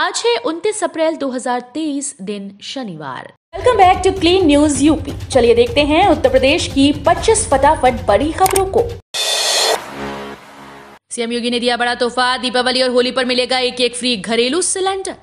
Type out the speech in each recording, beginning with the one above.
आज है उनतीस अप्रैल 2023 दिन शनिवार welcome back to clean news UP चलिए देखते हैं उत्तर प्रदेश की 25 फटाफट बड़ी खबरों को सीएम योगी ने दिया बड़ा तोहफा दीपावली और होली पर मिलेगा एक एक फ्री घरेलू सिलेंडर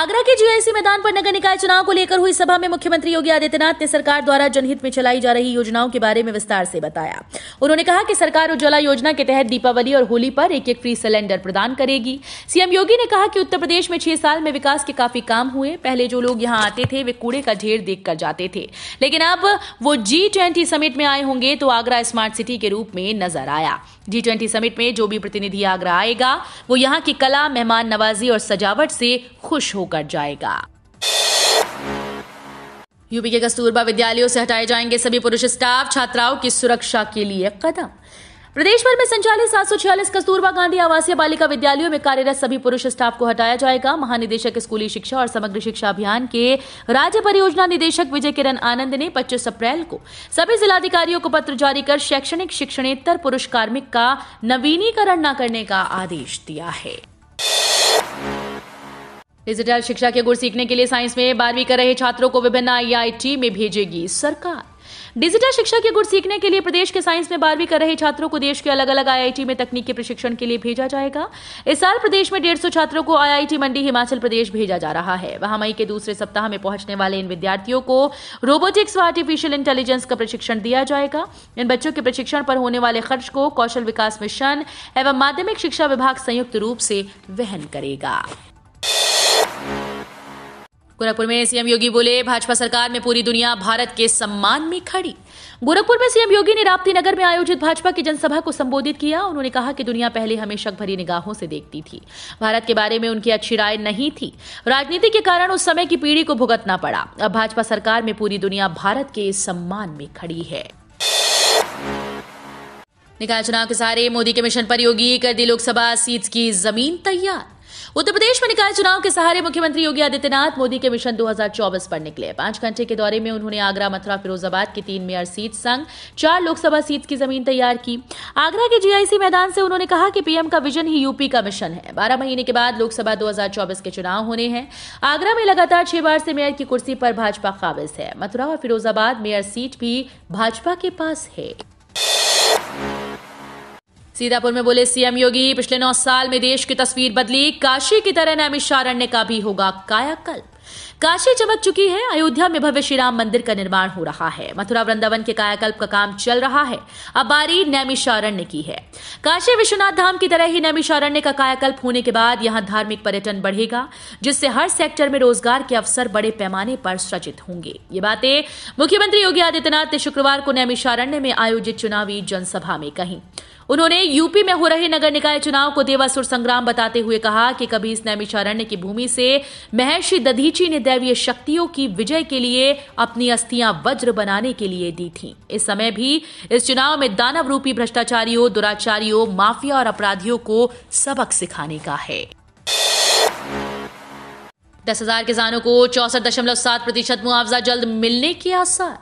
आगरा के जीआईसी मैदान पर नगर निकाय चुनाव को लेकर हुई सभा में मुख्यमंत्री योगी आदित्यनाथ ने सरकार द्वारा जनहित में चलाई जा रही योजनाओं के बारे में विस्तार से बताया उन्होंने कहा कि सरकार उज्ज्वला योजना के तहत दीपावली और होली पर एक एक फ्री सिलेंडर प्रदान करेगी सीएम योगी ने कहा कि उत्तर प्रदेश में छह साल में विकास के काफी काम हुए पहले जो लोग यहाँ आते थे वे कूड़े का ढेर देख जाते थे लेकिन अब वो जी ट्वेंटी समिट में आए होंगे तो आगरा स्मार्ट सिटी के रूप में नजर आया जी ट्वेंटी समिट में जो भी प्रतिनिधि आगरा आएगा वो यहाँ की कला मेहमान नवाजी और सजावट से खुश खुश होकर जाएगा यूपी के कस्तूरबा विद्यालयों से हटाए जाएंगे सभी पुरुष स्टाफ छात्राओं की सुरक्षा के लिए कदम प्रदेश भर में संचालित सात कस्तूरबा गांधी आवासीय बालिका विद्यालयों में कार्यरत सभी पुरुष स्टाफ को हटाया जाएगा महानिदेशक स्कूली शिक्षा और समग्र शिक्षा अभियान के राज्य परियोजना निदेशक विजय किरण आनंद ने 25 अप्रैल को सभी जिलाधिकारियों को पत्र जारी कर शैक्षणिक शिक्षणेतर पुरुष कार्मिक का नवीनीकरण न करने का आदेश दिया है डिजिटल शिक्षा के गुर सीखने के लिए साइंस में बारहवीं कर रहे छात्रों को विभिन्न आईआईटी में भेजेगी सरकार डिजिटल शिक्षा के गुर सीखने के लिए प्रदेश के साइंस में बारहवीं कर रहे छात्रों को देश के अलग अलग आईआईटी में तकनीकी प्रशिक्षण के लिए भेजा जाएगा इस साल प्रदेश में डेढ़ छात्रों को आईआईटी मंडी हिमाचल प्रदेश भेजा जा रहा है वहां मई के दूसरे सप्ताह में पहुंचने वाले इन विद्यार्थियों को रोबोटिक्स व आर्टिफिशियल इंटेलिजेंस का प्रशिक्षण दिया जाएगा इन बच्चों के प्रशिक्षण पर होने वाले खर्च को कौशल विकास मिशन एवं माध्यमिक शिक्षा विभाग संयुक्त रूप से वहन करेगा गोरखपुर में सीएम योगी बोले भाजपा सरकार में पूरी दुनिया भारत के सम्मान में खड़ी गोरखपुर में सीएम योगी ने राप्ती नगर में आयोजित भाजपा की जनसभा को संबोधित किया उन्होंने कहा कि दुनिया पहले हमें शक भरी निगाहों से देखती थी भारत के बारे में उनकी अच्छी राय नहीं थी राजनीति के कारण उस समय की पीढ़ी को भुगतना पड़ा अब भाजपा सरकार में पूरी दुनिया भारत के सम्मान में खड़ी है निकाय चुनाव के सारे मोदी के मिशन पर योगी कर दी लोकसभा सीट की जमीन तैयार उत्तर प्रदेश में निकाय चुनाव के सहारे मुख्यमंत्री योगी आदित्यनाथ मोदी के मिशन 2024 पर निकले पांच घंटे के दौरे में उन्होंने आगरा मथुरा फिरोजाबाद की तीन मेयर सीट संग चार लोकसभा सीट की जमीन तैयार की आगरा के जीआईसी मैदान से उन्होंने कहा कि पीएम का विजन ही यूपी का मिशन है बारह महीने के बाद लोकसभा दो के चुनाव होने हैं आगरा में लगातार छह बार से मेयर की कुर्सी पर भाजपा काबिज है मथुरा और फिरोजाबाद मेयर सीट भी भाजपा के पास है सीतापुर में बोले सीएम योगी पिछले नौ साल में देश की तस्वीर बदली काशी की तरह नैमिषारण्य का भी होगा कायाकल्प काशी चमक चुकी है अयोध्या में भव्य श्री राम मंदिर का निर्माण हो रहा है मथुरा वृंदावन के कायाकल्प का काम चल रहा है अब बारी नैमिषारण्य की है काशी विश्वनाथ धाम की तरह ही नैमिषारण्य का कायाकल्प होने के बाद यहां धार्मिक पर्यटन बढ़ेगा जिससे हर सेक्टर में रोजगार के अवसर बड़े पैमाने पर सृजित होंगे ये बातें मुख्यमंत्री योगी आदित्यनाथ ने शुक्रवार को नैमिषारण्य में आयोजित चुनावी जनसभा में कही उन्होंने यूपी में हो रहे नगर निकाय चुनाव को देवासुर संग्राम बताते हुए कहा कि कभी इस नैमिषारण्य की भूमि से महर्षि दधीची ने दैवीय शक्तियों की विजय के लिए अपनी अस्थियां वज्र बनाने के लिए दी थी इस समय भी इस चुनाव में दानव रूपी भ्रष्टाचारियों दुराचारियों माफिया और अपराधियों को सबक सिखाने का है दस हजार किसानों को चौसठ दशमलव सात प्रतिशत मुआवजा जल्द मिलने के आसार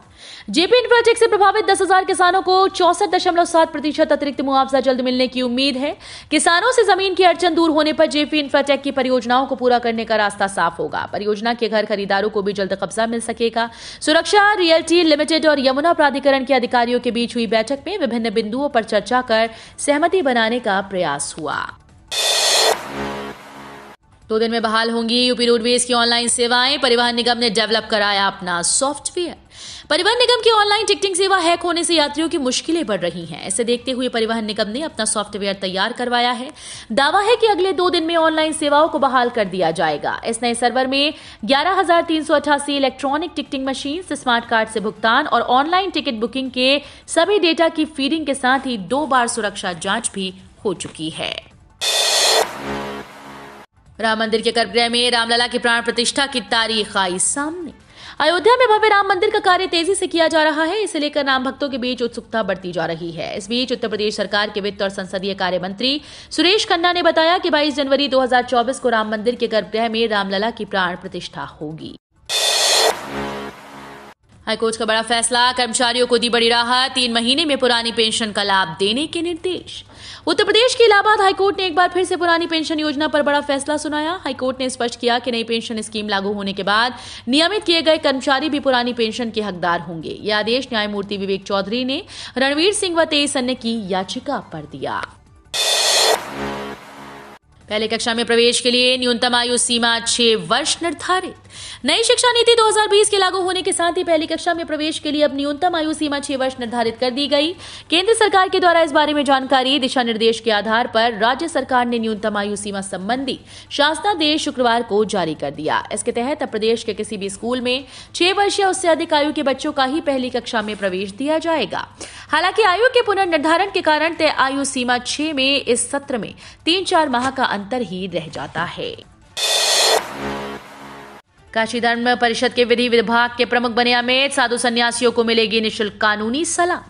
इन प्रोजेक्ट से प्रभावित दस हजार किसानों को चौसठ दशमलव सात प्रतिशत अतिरिक्त मुआवजा जल्द मिलने की उम्मीद है किसानों से जमीन की अड़चन दूर होने पर जेपी इंफ्राटेक की परियोजनाओं को पूरा करने का रास्ता साफ होगा परियोजना के घर खरीदारों को भी जल्द कब्जा मिल सकेगा सुरक्षा रियल्टी लिमिटेड और यमुना प्राधिकरण के अधिकारियों के बीच हुई बैठक में विभिन्न बिंदुओं पर चर्चा कर सहमति बनाने का प्रयास हुआ दो दिन में बहाल होंगी यूपी रोडवेज की ऑनलाइन सेवाएं परिवहन निगम ने डेवलप कराया अपना सॉफ्टवेयर परिवहन निगम की ऑनलाइन टिकटिंग सेवा हैक होने से यात्रियों की मुश्किलें बढ़ रही हैं ऐसे देखते हुए परिवहन निगम ने अपना सॉफ्टवेयर तैयार करवाया है दावा है कि अगले दो दिन में ऑनलाइन सेवाओं को बहाल कर दिया जाएगा इस नए सर्वर में ग्यारह electronic ticketing machine smart card से भुगतान और ऑनलाइन टिकट बुकिंग के सभी डेटा की फीडिंग के साथ ही दो बार सुरक्षा जांच भी हो चुकी है राम मंदिर के गर्भगृह में रामलला की प्राण प्रतिष्ठा की तारीख आई सामने अयोध्या में भव्य राम मंदिर का कार्य तेजी से किया जा रहा है इसे लेकर राम भक्तों के बीच उत्सुकता बढ़ती जा रही है इस बीच उत्तर प्रदेश सरकार के वित्त और संसदीय कार्य मंत्री सुरेश खन्ना ने बताया कि 22 जनवरी 2024 को राम मंदिर के गर्भगृह में रामलला की प्राण प्रतिष्ठा होगी हाईकोर्ट का बड़ा फैसला कर्मचारियों को दी बड़ी राहत तीन महीने में पुरानी पेंशन का लाभ देने के निर्देश उत्तर प्रदेश के इलाहाबाद हाईकोर्ट ने एक बार फिर से पुरानी पेंशन योजना पर बड़ा फैसला सुनाया हाईकोर्ट ने स्पष्ट किया कि नई पेंशन स्कीम लागू होने के बाद नियमित किए गए कर्मचारी भी पुरानी पेंशन के हकदार होंगे यह आदेश न्यायमूर्ति विवेक चौधरी ने रणवीर सिंह व तेईस अन्य की याचिका पर दिया पहले कक्षा में प्रवेश के लिए न्यूनतम आयु सीमा छह वर्ष निर्धारित नई शिक्षा नीति 2020 के लागू होने के साथ ही पहली कक्षा में प्रवेश के लिए अब न्यूनतम आयु सीमा छह वर्ष निर्धारित कर दी गई केंद्र सरकार के द्वारा इस बारे में जानकारी दिशा निर्देश के आधार पर राज्य सरकार ने न्यूनतम आयु सीमा संबंधी शासनादेश शुक्रवार को जारी कर दिया इसके तहत अब प्रदेश के किसी भी स्कूल में छह वर्ष या उससे अधिक आयु के बच्चों का ही पहली कक्षा में प्रवेश दिया जाएगा हालांकि आयु के पुनर्निर्धारण के कारण तय आयु सीमा छह में इस सत्र में तीन चार माह का अंतर ही रह जाता है काशी धर्म परिषद के विधि विभाग के प्रमुख बने अमित साधु संन्यासियों को मिलेगी निःशुल्क कानूनी सलाह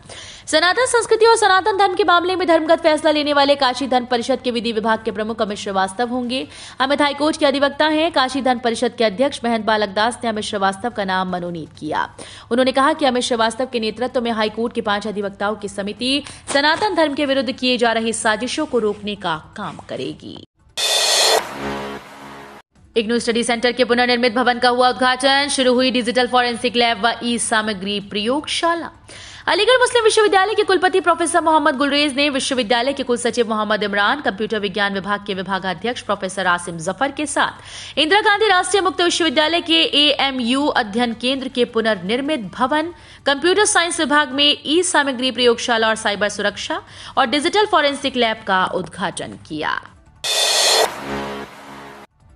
सनातन संस्कृति और सनातन धर्म के मामले में धर्मगत फैसला लेने वाले काशी धर्म परिषद के विधि विभाग के प्रमुख अमित श्रीवास्तव होंगे अमित हाईकोर्ट के अधिवक्ता हैं काशी धर्म परिषद के अध्यक्ष महंत बालक दास ने अमित श्रीवास्तव का नाम मनोनीत किया उन्होंने कहा कि अमित श्रीवास्तव के नेतृत्व में हाईकोर्ट के पांच अधिवक्ताओं की समिति सनातन धर्म के विरुद्ध किए जा रही साजिशों को रोकने का काम करेगी इग्नू स्टडी सेंटर के पुनर्निर्मित भवन का हुआ उद्घाटन शुरू हुई डिजिटल फॉरेंसिक लैब व ई सामग्री प्रयोगशाला अलीगढ़ मुस्लिम विश्वविद्यालय के कुलपति प्रोफेसर मोहम्मद गुलरेज ने विश्वविद्यालय के कुल सचिव मोहम्मद इमरान कंप्यूटर विज्ञान विभाग के विभागाध्यक्ष प्रोफेसर आसिम जफर के साथ इंदिरा गांधी राष्ट्रीय मुक्त विश्वविद्यालय के एएमयू अध्ययन केंद्र के पुनर्निर्मित भवन कंप्यूटर साइंस विभाग में ई सामग्री प्रयोगशाला और साइबर सुरक्षा और डिजिटल फॉरेंसिक लैब का उद्घाटन किया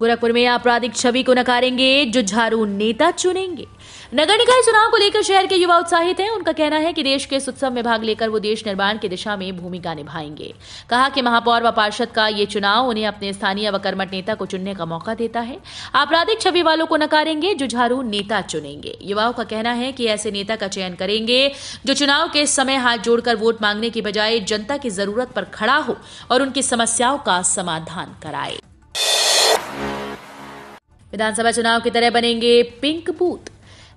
गोरखपुर में आपराधिक छवि को नकारेंगे जो झारू नेता चुनेंगे नगर निकाय चुनाव को लेकर शहर के युवा उत्साहित हैं उनका कहना है कि देश के उत्सव में भाग लेकर वो देश निर्माण की दिशा में भूमिका निभाएंगे कहा कि महापौर व पार्षद का ये चुनाव उन्हें अपने स्थानीय व कर्मठ नेता को चुनने का मौका देता है आपराधिक छवि वालों को नकारेंगे जो झारू नेता चुनेंगे युवाओं का कहना है कि ऐसे नेता का चयन करेंगे जो चुनाव के समय हाथ जोड़कर वोट मांगने की बजाय जनता की जरूरत पर खड़ा हो और उनकी समस्याओं का समाधान कराए विधानसभा चुनाव की तरह बनेंगे पिंक बूथ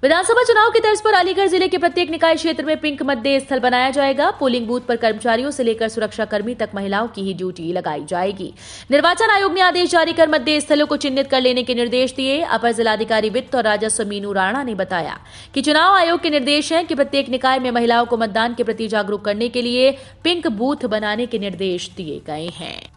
विधानसभा चुनाव की तर्ज पर अलीगढ़ जिले के प्रत्येक निकाय क्षेत्र में पिंक मतदेय स्थल बनाया जाएगा पोलिंग बूथ पर कर्मचारियों से लेकर सुरक्षाकर्मी तक महिलाओं की ही ड्यूटी लगाई जाएगी निर्वाचन आयोग ने आदेश जारी कर मतदेय स्थलों को चिन्हित कर लेने के निर्देश दिए अपर जिलाधिकारी वित्त और राजस्व मीनू राणा ने बताया कि चुनाव आयोग के निर्देश है कि प्रत्येक निकाय में महिलाओं को मतदान के प्रति जागरूक करने के लिए पिंक बूथ बनाने के निर्देश दिए गए हैं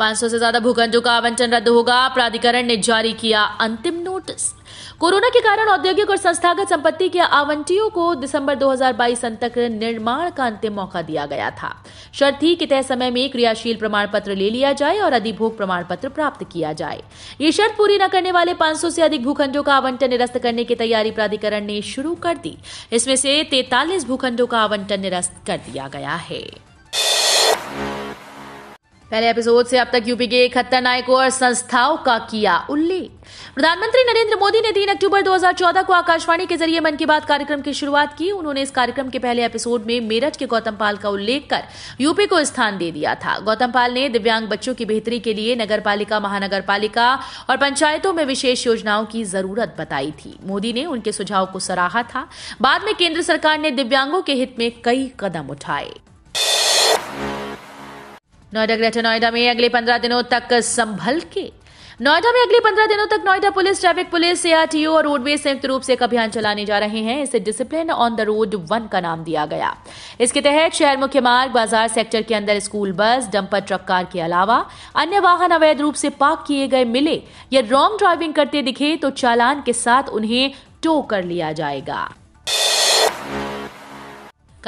500 से ज्यादा भूखंडों का आवंटन रद्द होगा प्राधिकरण ने जारी किया अंतिम नोटिस कोरोना के कारण औद्योगिक और संस्थागत संपत्ति के आवंटियों को दिसंबर 2022 अंत तक निर्माण का अंतिम मौका दिया गया था शर्त थी कि तय समय में क्रियाशील प्रमाण पत्र ले लिया जाए और अधिभोग प्रमाण पत्र प्राप्त किया जाए ये शर्त पूरी न करने वाले 500 से अधिक भूखंडों का आवंटन निरस्त करने की तैयारी प्राधिकरण ने शुरू कर दी इसमें से तैतालीस भूखंडों का आवंटन निरस्त कर दिया गया है पहले एपिसोड से अब तक यूपी के इकहत्तर नायकों और संस्थाओं का किया उल्लेख प्रधानमंत्री नरेंद्र मोदी ने 3 अक्टूबर 2014 को आकाशवाणी के जरिए मन की बात कार्यक्रम की शुरुआत की उन्होंने इस कार्यक्रम के पहले एपिसोड में मेरठ के गौतम पाल का उल्लेख कर यूपी को स्थान दे दिया था गौतम पाल ने दिव्यांग बच्चों की बेहतरी के लिए नगर पालिका महानगर पालिका और पंचायतों में विशेष योजनाओं की जरूरत बताई थी मोदी ने उनके सुझाव को सराहा था बाद में केंद्र सरकार ने दिव्यांगों के हित में कई कदम उठाए नोएडा ग्रेटर नोएडा में अगले पंद्रह दिनों तक संभल के नोएडा में अगले पंद्रह दिनों तक Noida police traffic police ARTO और रोडवेज संयुक्त रूप से एक अभियान चलाने जा रहे हैं इसे discipline on the road one का नाम दिया गया इसके तहत शहर मुख्य मार्ग बाजार सेक्टर के अंदर school bus dumper truck car के अलावा अन्य वाहन अवैध रूप से पार्क किए गए मिले या रॉन्ग ड्राइविंग करते दिखे तो चालान के साथ उन्हें टो कर लिया जाएगा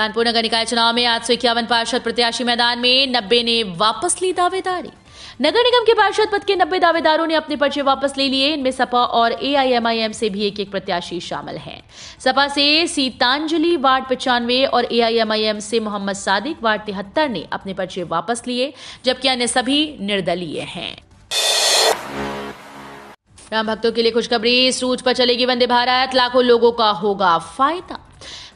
कानपुर नगर निकाय चुनाव में आठ सौ इक्यावन पार्षद प्रत्याशी मैदान में नब्बे ने वापस ली दावेदारी नगर निगम के पार्षद पद के नब्बे दावेदारों ने अपने पर्चे वापस ले लिए इनमें सपा और एआईएमआईएम से भी एक एक प्रत्याशी शामिल हैं सपा से सीतांजलि वार्ड पचानवे और एआईएमआईएम से मोहम्मद सादिक वार्ड तिहत्तर ने अपने पर्चे वापस लिए जबकि अन्य सभी निर्दलीय हैं राम भक्तों के लिए खुशखबरी इस रूट पर चलेगी वंदे भारत लाखों लोगों का होगा फायदा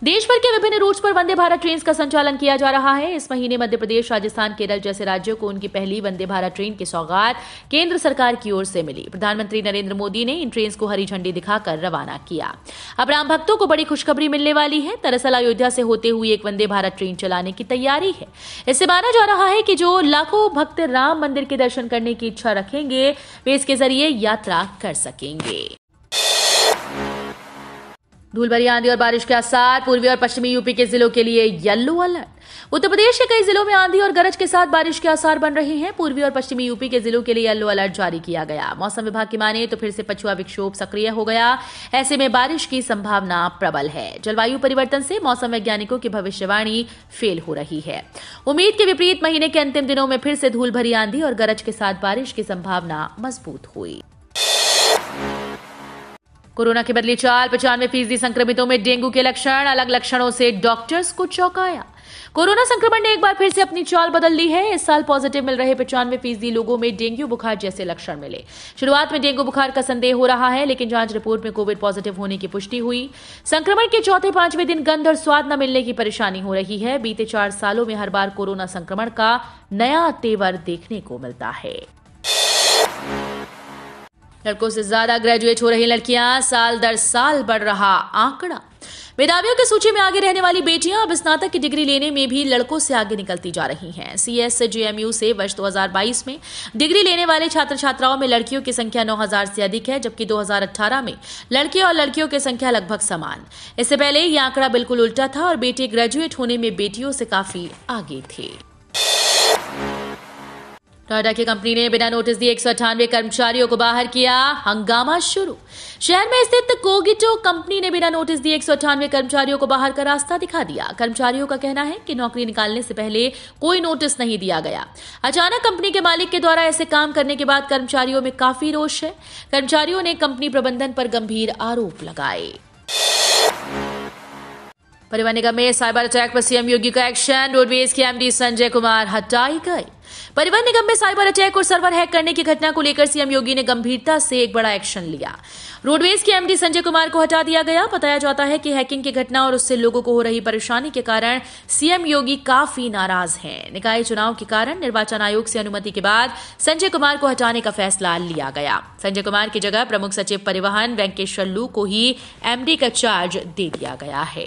देश भर के विभिन्न रूट्स पर वंदे भारत ट्रेन का संचालन किया जा रहा है इस महीने मध्य प्रदेश राजस्थान केरल जैसे राज्यों को उनकी पहली वंदे भारत ट्रेन की सौगात केंद्र सरकार की ओर से मिली प्रधानमंत्री नरेंद्र मोदी ने इन ट्रेन को हरी झंडी दिखाकर रवाना किया अब राम भक्तों को बड़ी खुशखबरी मिलने वाली है दरअसल अयोध्या से होते हुए एक वंदे भारत ट्रेन चलाने की तैयारी है इससे माना जा रहा है कि जो लाखों भक्त राम मंदिर के दर्शन करने की इच्छा रखेंगे वे इसके जरिए यात्रा कर सकेंगे धूल भरी आंधी और बारिश के आसार पूर्वी और पश्चिमी यूपी के जिलों के लिए येलो अलर्ट उत्तर प्रदेश के कई जिलों में आंधी और गरज के साथ बारिश के आसार बन रहे हैं पूर्वी और पश्चिमी यूपी के जिलों के लिए येलो अलर्ट जारी किया गया मौसम विभाग की माने तो फिर से पछुआ विक्षोभ सक्रिय हो गया ऐसे में बारिश की संभावना प्रबल है जलवायु परिवर्तन से मौसम वैज्ञानिकों की भविष्यवाणी फेल हो रही है उम्मीद के विपरीत महीने के अंतिम दिनों में फिर से धूल भरी आंधी और गरज के साथ बारिश की संभावना मजबूत हुई कोरोना के बदली चाल पचानवे फीसदी संक्रमितों में डेंगू के लक्षण अलग लक्षणों से डॉक्टर्स को चौंकाया कोरोना संक्रमण ने एक बार फिर से अपनी चाल बदल ली है इस साल पॉजिटिव मिल रहे पचानवे फीसदी लोगों में डेंगू बुखार जैसे लक्षण मिले शुरुआत में डेंगू बुखार का संदेह हो रहा है लेकिन जांच रिपोर्ट में कोविड पॉजिटिव होने की पुष्टि हुई संक्रमण के चौथे पांचवें दिन गंध और स्वाद न मिलने की परेशानी हो रही है बीते चार सालों में हर बार कोरोना संक्रमण का नया तेवर देखने को मिलता है लड़कों से ज्यादा ग्रेजुएट हो रही लड़कियां साल दर साल बढ़ रहा आंकड़ा मेधावियों की सूची में आगे रहने वाली बेटियां अब स्नातक की डिग्री लेने में भी लड़कों से आगे निकलती जा रही हैं सीएसजेएमयू से वर्ष 2022 में डिग्री लेने वाले छात्र छात्राओं में लड़कियों की संख्या 9000 से अधिक है जबकि 2018 में लड़के और लड़कियों की संख्या लगभग समान इससे पहले ये आंकड़ा बिल्कुल उल्टा था और बेटे ग्रेजुएट होने में बेटियों से काफी आगे थे टाटा की कंपनी ने बिना नोटिस दिए एक कर्मचारियों को बाहर किया हंगामा शुरू शहर में स्थित कोगिटो कंपनी ने बिना नोटिस दिए एक कर्मचारियों को बाहर का रास्ता दिखा दिया कर्मचारियों का कहना है कि नौकरी निकालने से पहले कोई नोटिस नहीं दिया गया अचानक कंपनी के मालिक के द्वारा ऐसे काम करने के बाद कर्मचारियों में काफी रोष है कर्मचारियों ने कंपनी प्रबंधन पर गंभीर आरोप लगाए परिवहन निगम में साइबर अटैक पर सीएम योगी का एक्शन रोडवेज के एमडी संजय कुमार हटाई गए परिवहन निगम में साइबर अटैक और सर्वर हैक करने की घटना को लेकर सीएम योगी ने गंभीरता से एक बड़ा एक्शन लिया रोडवेज के एमडी संजय कुमार को हटा दिया गया बताया जाता है कि हैकिंग की घटना और उससे लोगों को हो रही परेशानी के कारण सीएम योगी काफी नाराज हैं निकाय चुनाव के कारण निर्वाचन आयोग से अनुमति के बाद संजय कुमार को हटाने का फैसला लिया गया संजय कुमार की जगह प्रमुख सचिव परिवहन वेंकेश्वर लू को ही एमडी का चार्ज दे दिया गया है